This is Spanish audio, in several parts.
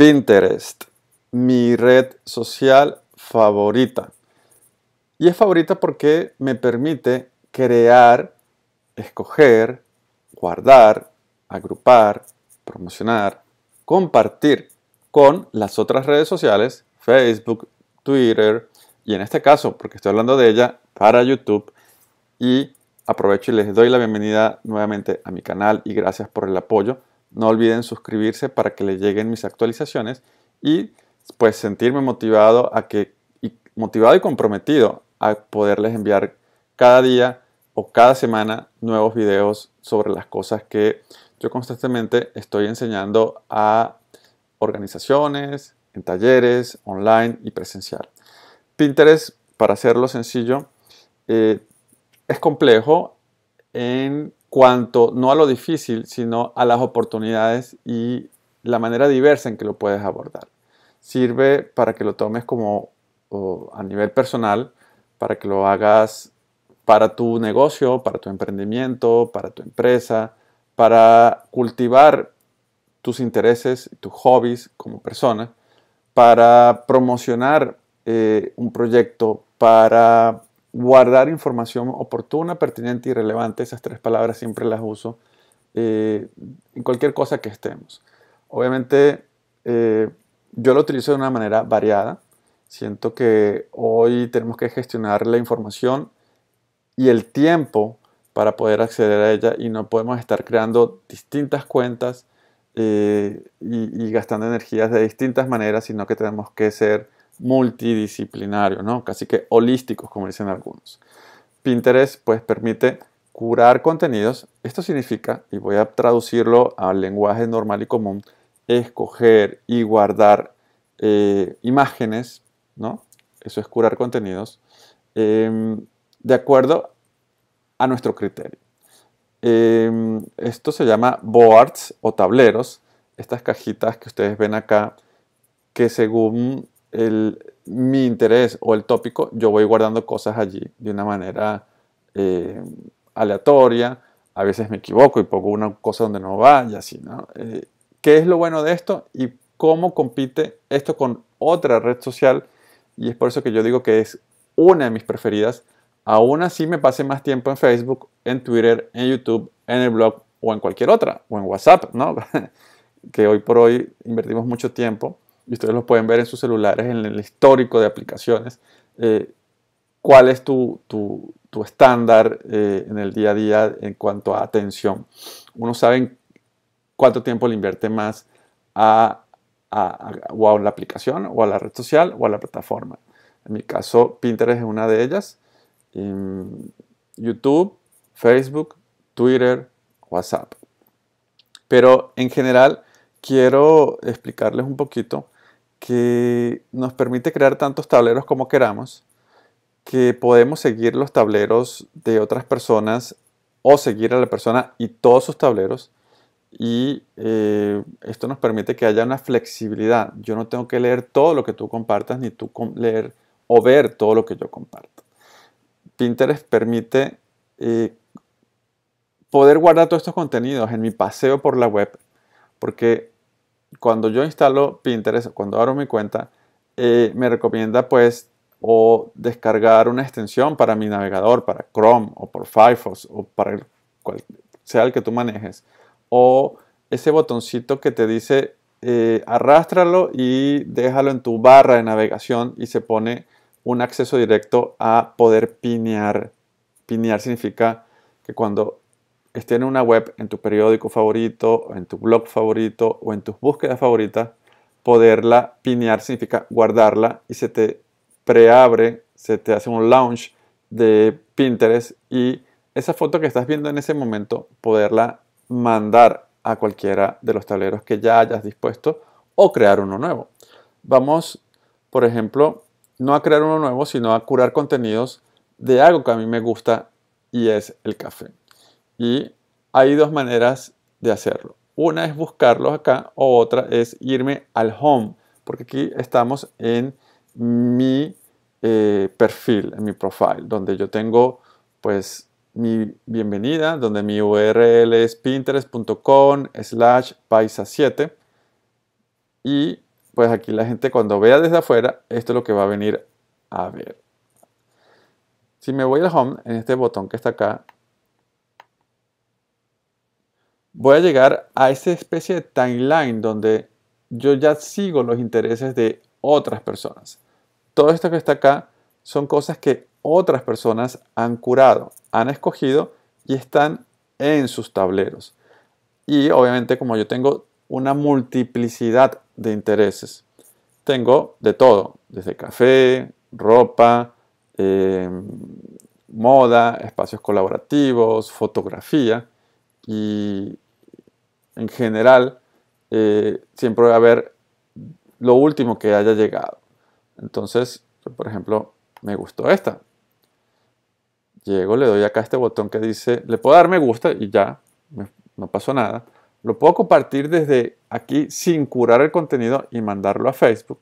Pinterest, mi red social favorita. Y es favorita porque me permite crear, escoger, guardar, agrupar, promocionar, compartir con las otras redes sociales, Facebook, Twitter, y en este caso, porque estoy hablando de ella, para YouTube. Y aprovecho y les doy la bienvenida nuevamente a mi canal y gracias por el apoyo. No olviden suscribirse para que les lleguen mis actualizaciones y pues sentirme motivado a que y motivado y comprometido a poderles enviar cada día o cada semana nuevos videos sobre las cosas que yo constantemente estoy enseñando a organizaciones, en talleres, online y presencial. Pinterest, para hacerlo sencillo, eh, es complejo en cuanto no a lo difícil, sino a las oportunidades y la manera diversa en que lo puedes abordar. Sirve para que lo tomes como a nivel personal, para que lo hagas para tu negocio, para tu emprendimiento, para tu empresa, para cultivar tus intereses, tus hobbies como persona, para promocionar eh, un proyecto, para guardar información oportuna, pertinente y relevante. Esas tres palabras siempre las uso eh, en cualquier cosa que estemos. Obviamente eh, yo lo utilizo de una manera variada. Siento que hoy tenemos que gestionar la información y el tiempo para poder acceder a ella y no podemos estar creando distintas cuentas eh, y, gastando energías de distintas maneras, sino que tenemos que ser multidisciplinario, ¿no? casi que holísticos, como dicen algunos. Pinterest pues permite curar contenidos. Esto significa, y voy a traducirlo al lenguaje normal y común, escoger y guardar eh, imágenes, ¿no? Eso es curar contenidos, em, de acuerdo a nuestro criterio. Em, esto se llama boards o tableros, estas cajitas que ustedes ven acá, que según el, mi interés o el tópico, yo voy guardando cosas allí de una manera eh, aleatoria. A veces me equivoco y pongo una cosa donde no va y así, ¿no? Eh, ¿Qué es lo bueno de esto y cómo compite esto con otra red social? Y es por eso que yo digo que es una de mis preferidas. Aún así me pase más tiempo en Facebook, en Twitter, en YouTube, en el blog o en cualquier otra, o en WhatsApp, ¿no? que hoy por hoy invertimos mucho tiempo y ustedes lo pueden ver en sus celulares, en el histórico de aplicaciones, eh, cuál es tu, estándar eh, en el día a día en cuanto a atención. Uno sabe cuánto tiempo le invierte más a, a la aplicación, o a la red social, o a la plataforma. En mi caso, Pinterest es una de ellas. Em, YouTube, Facebook, Twitter, WhatsApp. Pero en general quiero explicarles un poquito que nos permite crear tantos tableros como queramos, que podemos seguir los tableros de otras personas o seguir a la persona y todos sus tableros. Y eh, esto nos permite que haya una flexibilidad. Yo no tengo que leer todo lo que tú compartas, ni tú leer o ver todo lo que yo comparto. Pinterest permite eh, poder guardar todos estos contenidos en mi paseo por la web, porque cuando yo instalo Pinterest, cuando abro mi cuenta, eh, me recomienda pues o descargar una extensión para mi navegador, para Chrome o por Firefox o para el cual sea el que tú manejes. O ese botoncito que te dice eh, arrástralo y déjalo en tu barra de navegación y se pone un acceso directo a poder pinear. Pinear significa que cuando esté en una web, en tu periódico favorito, en tu blog favorito o en tus búsquedas favoritas, poderla pinear significa guardarla y se te preabre, se te hace un launch de Pinterest y esa foto que estás viendo en ese momento, poderla mandar a cualquiera de los tableros que ya hayas dispuesto o crear uno nuevo. Vamos, por ejemplo, no a crear uno nuevo, sino a curar contenidos de algo que a mí me gusta y es el café. Y hay dos maneras de hacerlo. Una es buscarlos acá o otra es irme al home, porque aquí estamos en mi eh, perfil, en mi profile, donde yo tengo pues mi bienvenida, donde mi URL es pinterest.com slash paisa7 y pues aquí la gente cuando vea desde afuera, esto es lo que va a venir a ver. Si me voy al home, en este botón que está acá, voy a llegar a esa especie de timeline donde yo ya sigo los intereses de otras personas. Todo esto que está acá son cosas que otras personas han curado, han escogido y están en sus tableros. Y obviamente como yo tengo una multiplicidad de intereses, tengo de todo, desde café, ropa, em, moda, espacios colaborativos, fotografía y en general, eh, siempre va a haber lo último que haya llegado. Entonces, por ejemplo, me gustó esta. Llego, le doy acá este botón que dice, le puedo dar me gusta y ya, no pasó nada. Lo puedo compartir desde aquí sin curar el contenido y mandarlo a Facebook.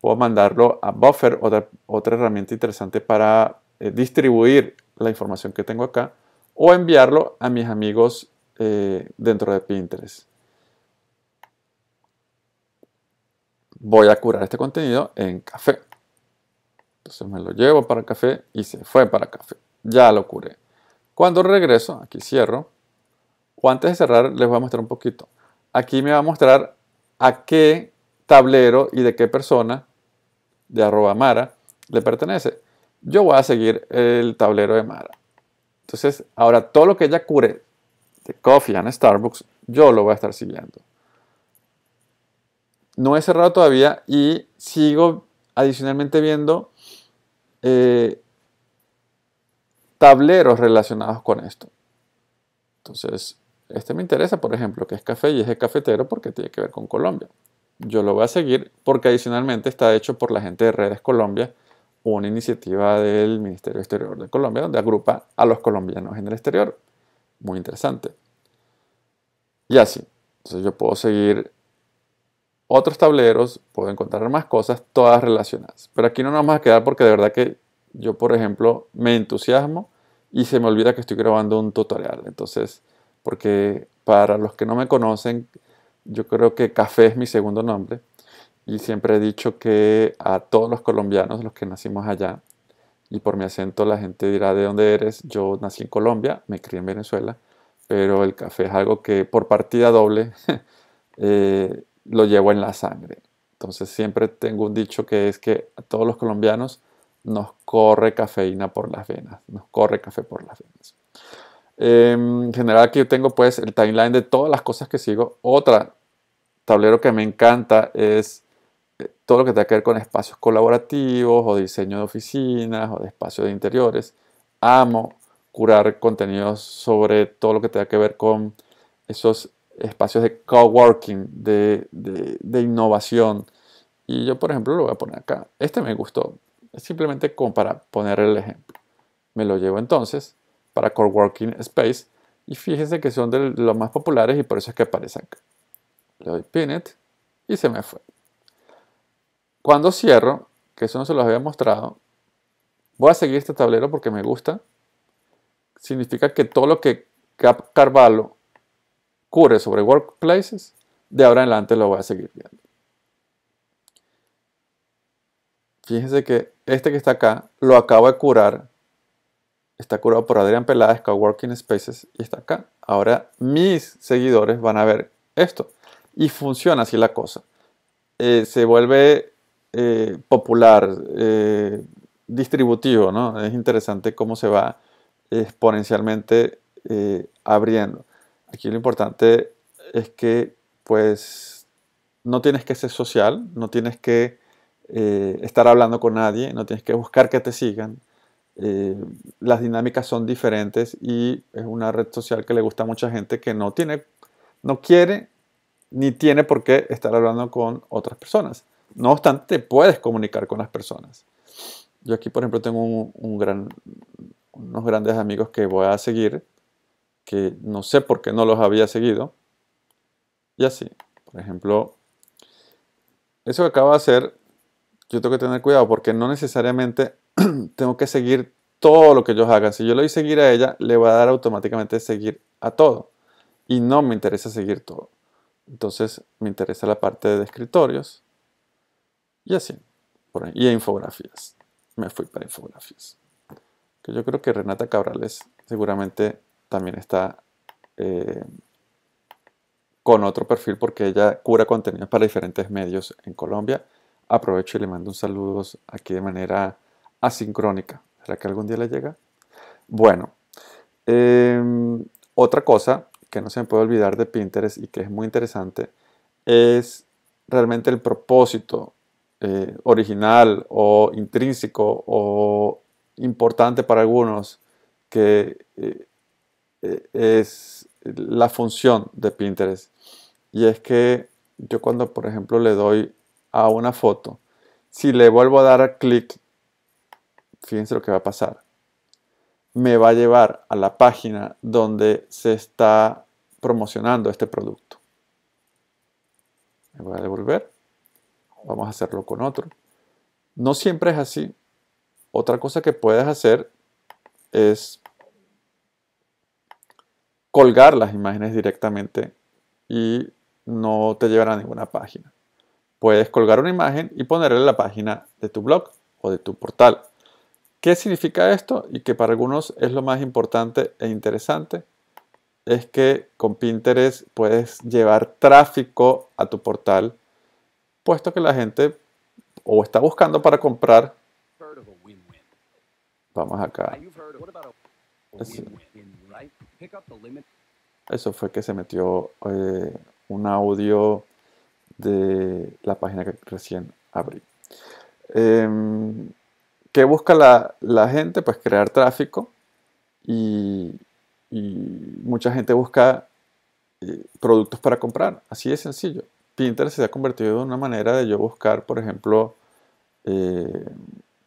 Puedo mandarlo a Buffer, otra, otra herramienta interesante para eh, distribuir la información que tengo acá. O enviarlo a mis amigos eh, dentro de Pinterest. Voy a curar este contenido en café. Entonces me lo llevo para café y se fue para café. Ya lo curé. Cuando regreso, aquí cierro. O antes de cerrar, les voy a mostrar un poquito. Aquí me va a mostrar a qué tablero y de qué persona de arroba Mara le pertenece. Yo voy a seguir el tablero de Mara. Entonces, ahora todo lo que ella cure de este, Coffee and Starbucks, yo lo voy a estar siguiendo. No he cerrado todavía y sigo adicionalmente viendo eh, tableros relacionados con esto. Entonces, este me interesa, por ejemplo, que es café y es cafetero porque tiene que ver con Colombia. Yo lo voy a seguir porque adicionalmente está hecho por la gente de Redes Colombia, una iniciativa del Ministerio Exterior de Colombia donde agrupa a los colombianos en el exterior muy interesante. Y así. Entonces yo puedo seguir otros tableros, puedo encontrar más cosas, todas relacionadas. Pero aquí no nos vamos a quedar porque de verdad que yo, por ejemplo, me entusiasmo y se me olvida que estoy grabando un tutorial. Entonces, porque para los que no me conocen, yo creo que Café es mi segundo nombre y siempre he dicho que a todos los colombianos, los que nacimos allá, y por mi acento la gente dirá de dónde eres. Yo nací en Colombia, me crié en Venezuela, pero el café es algo que por partida doble eh, lo llevo en la sangre. Entonces siempre tengo un dicho que es que a todos los colombianos nos corre cafeína por las venas, nos corre café por las venas. Em, en general aquí tengo pues el timeline de todas las cosas que sigo. Otra tablero que me encanta es todo lo que tenga que ver con espacios colaborativos o diseño de oficinas o de espacios de interiores. Amo curar contenidos sobre todo lo que tenga que ver con esos espacios de coworking, de, de, innovación. Y yo, por ejemplo, lo voy a poner acá. Este me gustó. simplemente como para poner el ejemplo. Me lo llevo entonces para coworking space. Y fíjense que son de los más populares y por eso es que aparecen Le doy pin y se me fue. Cuando cierro, que eso no se los había mostrado, voy a seguir este tablero porque me gusta. Significa que todo lo que Carvalho cure sobre workplaces, de ahora en adelante lo voy a seguir viendo. Fíjense que este que está acá lo acabo de curar. Está curado por Adrián Peláez, Working Spaces, y está acá. Ahora mis seguidores van a ver esto. Y funciona así la cosa. Eh, se vuelve eh, popular, eh, distributivo, Es interesante cómo se va exponencialmente eh, abriendo. Aquí lo importante es que, pues, no tienes que ser social, no tienes que estar hablando con nadie, no tienes que buscar que te sigan. las dinámicas son diferentes y es una red social que le gusta a mucha gente que no tiene, no quiere ni tiene por qué estar hablando con otras personas. No obstante, puedes comunicar con las personas. Yo aquí, por ejemplo, tengo unos grandes amigos que voy a seguir, que no sé por qué no los había seguido. Y así, por ejemplo, eso que acabo de hacer, yo tengo que tener cuidado porque no necesariamente tengo que seguir todo lo que ellos hagan. Si yo le doy seguir a ella, le va a dar automáticamente seguir a todo. Y no me interesa seguir todo. Entonces me interesa la parte de escritorios. Y así. Por ahí. Y infografías. Me fui para infografías. Que yo creo que Renata Cabrales seguramente también está eh, con otro perfil porque ella cura contenidos para diferentes medios en Colombia. Aprovecho y le mando un saludo aquí de manera asincrónica. ¿Será que algún día le llega? Bueno, em, otra cosa que no se me puede olvidar de Pinterest y que es muy interesante es realmente el propósito eh, original o intrínseco o importante para algunos que eh, eh, es la función de Pinterest. Y es que yo cuando, por ejemplo, le doy a una foto, si le vuelvo a dar clic, fíjense lo que va a pasar. Me va a llevar a la página donde se está promocionando este producto. Me voy a devolver vamos a hacerlo con otro. No siempre es así. Otra cosa que puedes hacer es colgar las imágenes directamente y no te llevará a ninguna página. Puedes colgar una imagen y ponerle la página de tu blog o de tu portal. ¿Qué significa esto? Y que para algunos es lo más importante e interesante, es que con Pinterest puedes llevar tráfico a tu portal puesto que la gente o está buscando para comprar. Vamos acá. Eso, fue que se metió eh, un audio de la página que recién abrí. Em, ¿Qué busca la, gente? Pues crear tráfico y, mucha gente busca eh, productos para comprar. Así de sencillo. Pinterest se ha convertido en una manera de yo buscar, por ejemplo, eh,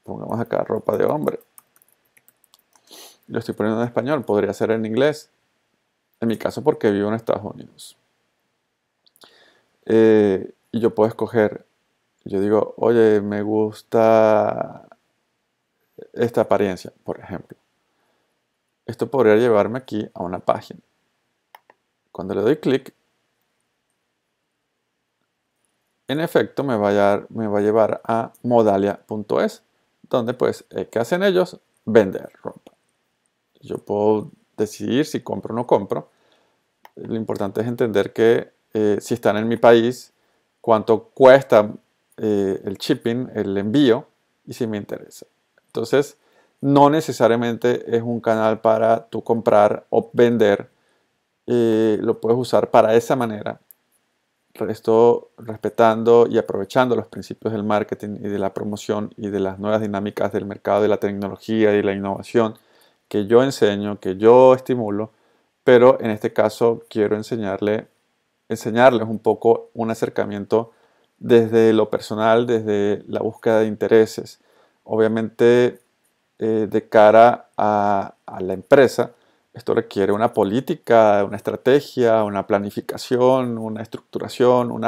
pongamos acá ropa de hombre. Lo estoy poniendo en español, podría ser en inglés. En mi caso, porque vivo en Estados Unidos. Eh, y yo puedo escoger, yo digo, oye, me gusta esta apariencia, por ejemplo. Esto podría llevarme aquí a una página. Cuando le doy clic, en efecto me va a llevar, a, modalia.es, donde pues, eh, ¿qué hacen ellos? Vender ropa. Yo puedo decidir si compro o no compro. Lo importante es entender que eh, si están en mi país, cuánto cuesta eh, el shipping, el envío, y si me interesa. Entonces, no necesariamente es un canal para tú comprar o vender. lo puedes usar para esa manera Estoy respetando y aprovechando los principios del marketing y de la promoción y de las nuevas dinámicas del mercado de la tecnología y la innovación que yo enseño, que yo estimulo, pero en este caso quiero enseñarle, enseñarles un poco un acercamiento desde lo personal, desde la búsqueda de intereses. Obviamente eh, de cara a la empresa, esto requiere una política, una estrategia, una planificación, una estructuración, un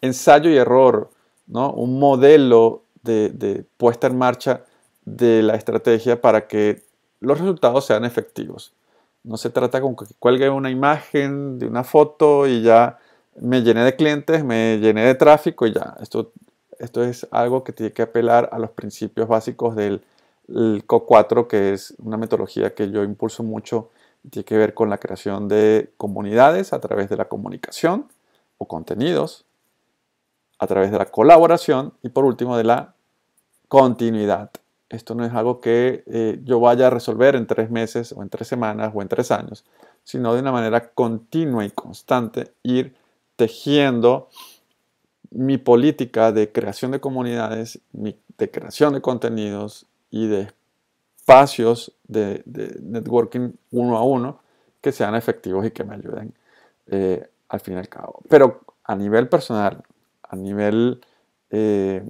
ensayo y error, ¿no? un modelo de, de puesta en marcha de la estrategia para que los resultados sean efectivos. No se trata con que cuelgue una imagen de una foto y ya me llené de clientes, me llené de tráfico y ya. Esto, esto es algo que tiene que apelar a los principios básicos del el CO4, que es una metodología que yo impulso mucho, tiene que ver con la creación de comunidades a través de la comunicación o contenidos, a través de la colaboración y por último de la continuidad. Esto no es algo que eh, yo vaya a resolver en tres meses o en tres semanas o en tres años, sino de una manera continua y constante ir tejiendo mi política de creación de comunidades, de creación de contenidos, y de espacios de, networking uno a uno que sean efectivos y que me ayuden eh, al fin y al cabo. Pero a nivel personal, a nivel eh,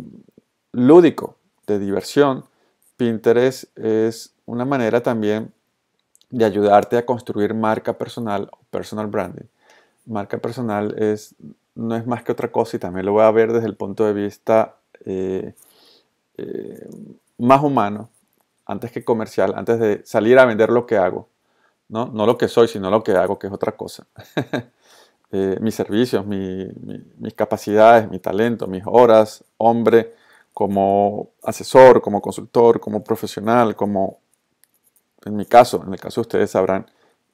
lúdico, de diversión, Pinterest es una manera también de ayudarte a construir marca personal o personal branding. Marca personal es, no es más que otra cosa y también lo voy a ver desde el punto de vista eh, eh más humano, antes que comercial, antes de salir a vender lo que hago. No, no lo que soy, sino lo que hago, que es otra cosa. Eh, mis servicios, mis capacidades, mi talento, mis horas, hombre, como asesor, como consultor, como profesional, como, en mi caso, en el caso de ustedes sabrán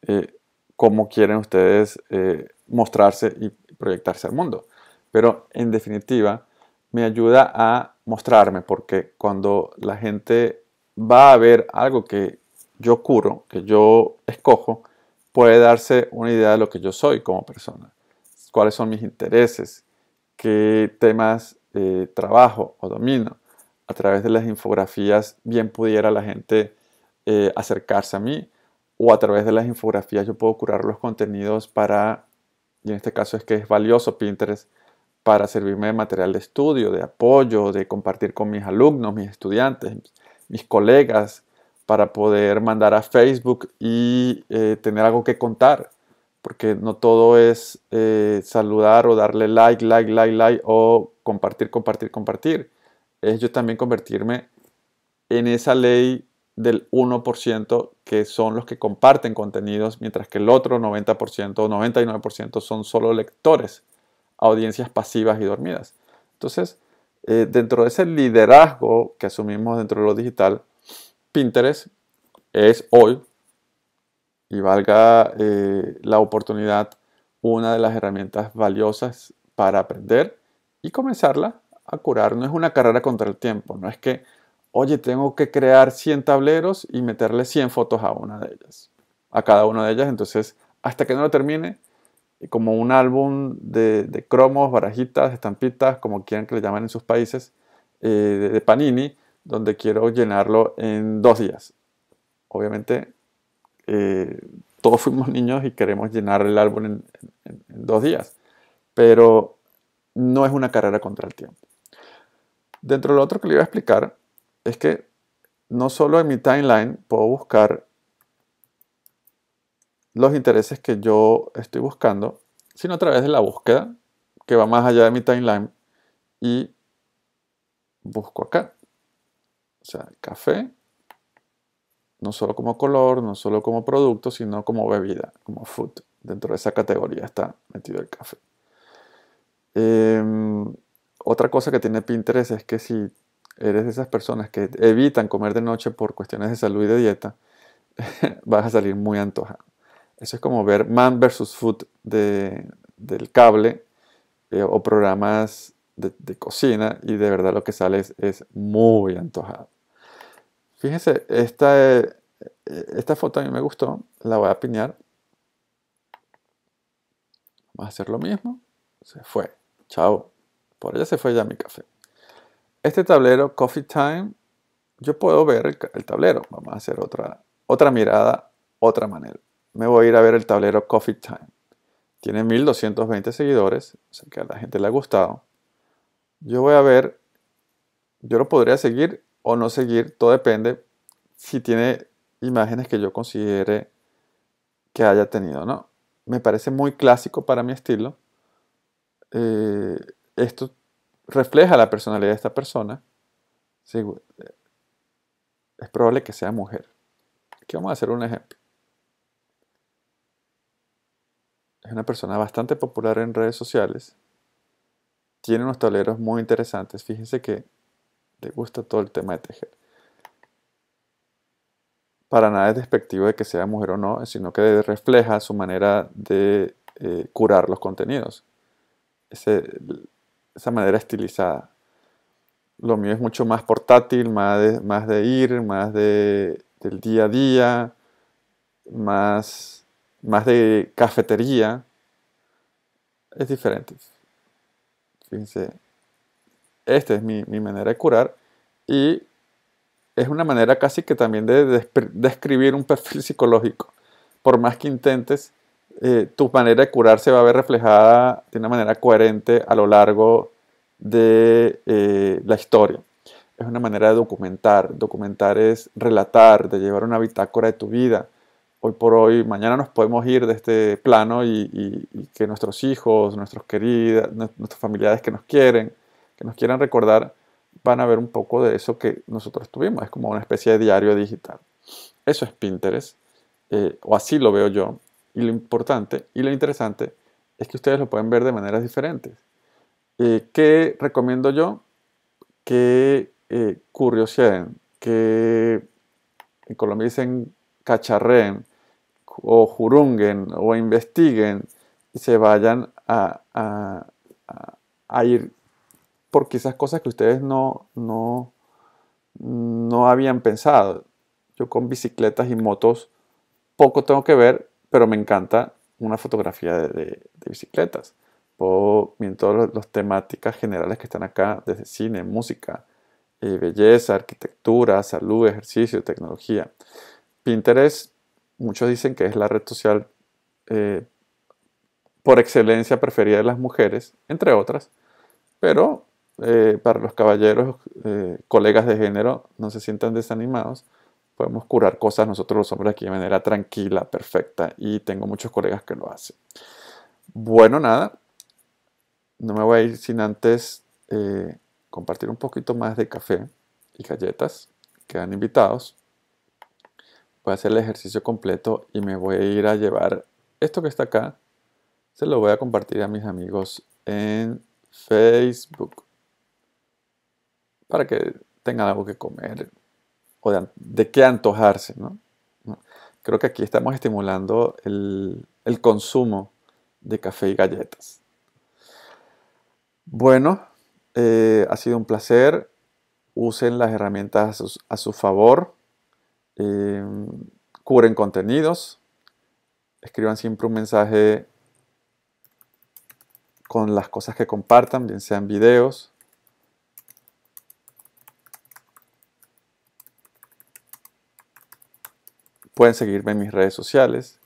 eh, cómo quieren ustedes eh, mostrarse y proyectarse al mundo. Pero en definitiva, me ayuda a mostrarme, porque cuando la gente va a ver algo que yo curo, que yo escojo, puede darse una idea de lo que yo soy como persona, cuáles son mis intereses, qué temas trabajo o domino. A través de las infografías bien pudiera la gente eh, acercarse a mí o a través de las infografías yo puedo curar los contenidos para, y en este caso es que es valioso Pinterest, para servirme de material de estudio, de apoyo, de compartir con mis alumnos, mis estudiantes, mis colegas, para poder mandar a Facebook y eh, tener algo que contar, porque no todo es eh, saludar o darle like, like, like, like o compartir, compartir, compartir. Es yo también convertirme en esa ley del 1% que son los que comparten contenidos, mientras que el otro 90% o 99% son solo lectores audiencias pasivas y dormidas. Entonces, eh, dentro de ese liderazgo que asumimos dentro de lo digital, Pinterest es hoy, y valga eh, la oportunidad, una de las herramientas valiosas para aprender y comenzarla a curar. No es una carrera contra el tiempo, no es que, oye, tengo que crear 100 tableros y meterle 100 fotos a una de ellas, a cada una de ellas, entonces hasta que no lo termine, eh, como un álbum de, cromos, barajitas, estampitas, como quieran que le llaman en sus países, eh, de, Panini, donde quiero llenarlo en dos días. Obviamente, eh, todos fuimos niños y queremos llenar el álbum en, en, dos días, pero no es una carrera contra el tiempo. Dentro de lo otro que le iba a explicar es que no solo en mi timeline puedo buscar los intereses que yo estoy buscando, sino a través de la búsqueda que va más allá de mi timeline y busco acá. O sea, café, no solo como color, no solo como producto, sino como bebida, como food. Dentro de esa categoría está metido el café. Em, otra cosa que tiene Pinterest es que si eres de esas personas que evitan comer de noche por cuestiones de salud y de dieta, vas a salir muy antojado. Eso es como ver Man versus Food de, del cable eh, o programas de, cocina y de verdad lo que sale es, muy antojado. Fíjense, esta, eh, eh, esta foto a mí me gustó, la voy a piñar. Vamos a hacer lo mismo. Se fue. Chao. Por allá se fue ya mi café. Este tablero, Coffee Time, yo puedo ver el, el tablero. Vamos a hacer otra, otra mirada, otra manera me voy a ir a ver el tablero Coffee Time. Tiene 1220 seguidores, o sea que a la gente le ha gustado. Yo voy a ver, yo lo podría seguir o no seguir, todo depende si tiene imágenes que yo considere que haya tenido, ¿no? Me parece muy clásico para mi estilo. Eh, esto refleja la personalidad de esta persona. Eh, es probable que sea mujer. Aquí vamos a hacer un ejemplo. es una persona bastante popular en redes sociales. Tiene unos tableros muy interesantes. Fíjense que le gusta todo el tema de tejer. Para nada es despectivo de que sea mujer o no, sino que refleja su manera de eh, curar los contenidos. esa manera estilizada. Lo mío es mucho más portátil, más de, más de ir, más de, del día a día, más más de cafetería, es diferente. Fíjense, esta es mi, mi manera de curar y es una manera casi que también de describir un perfil psicológico. Por más que intentes, eh, tu manera de curar se va a ver reflejada de una manera coherente a lo largo de eh, la historia. Es una manera de documentar. Documentar es relatar, de llevar una bitácora de tu vida, hoy por hoy, mañana nos podemos ir de este plano y, que nuestros hijos, nuestros queridos, nuestras familiares que nos quieren, que nos quieran recordar, van a ver un poco de eso que nosotros tuvimos. Es como una especie de diario digital. Eso es Pinterest, eh, o así lo veo yo. Y lo importante y lo interesante es que ustedes lo pueden ver de maneras diferentes. Eh, ¿Qué recomiendo yo? Que eh, que en Colombia dicen cacharreen o jurunguen o investiguen y se vayan a, ir por quizás cosas que ustedes no, no, no habían pensado. Yo con bicicletas y motos poco tengo que ver, pero me encanta una fotografía de, bicicletas. Puedo, todas las temáticas generales que están acá, desde cine, música, eh, belleza, arquitectura, salud, ejercicio, tecnología. Pinterest, muchos dicen que es la red social eh, por excelencia preferida de las mujeres, entre otras, pero eh, para los caballeros, eh, colegas de género, no se sientan desanimados. Podemos curar cosas nosotros los hombres aquí de manera tranquila, perfecta, y tengo muchos colegas que lo hacen. Bueno, nada, no me voy a ir sin antes compartir un poquito más de café y galletas. Quedan invitados voy a hacer el ejercicio completo y me voy a ir a llevar esto que está acá. Se lo voy a compartir a mis amigos en Facebook. Para que tengan algo que comer o de, qué antojarse. Creo que aquí estamos estimulando el, consumo de café y galletas. Bueno, eh, ha sido un placer. Usen las herramientas a su favor. Em, cubren contenidos, escriban siempre un mensaje con las cosas que compartan, bien sean videos. Pueden seguirme en mis redes sociales.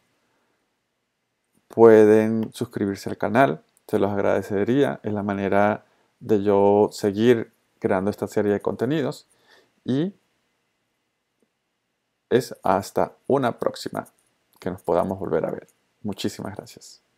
Pueden suscribirse al canal. Se los agradecería. Es la manera de yo seguir creando esta serie de contenidos. Y es hasta una próxima que nos podamos volver a ver. Muchísimas gracias.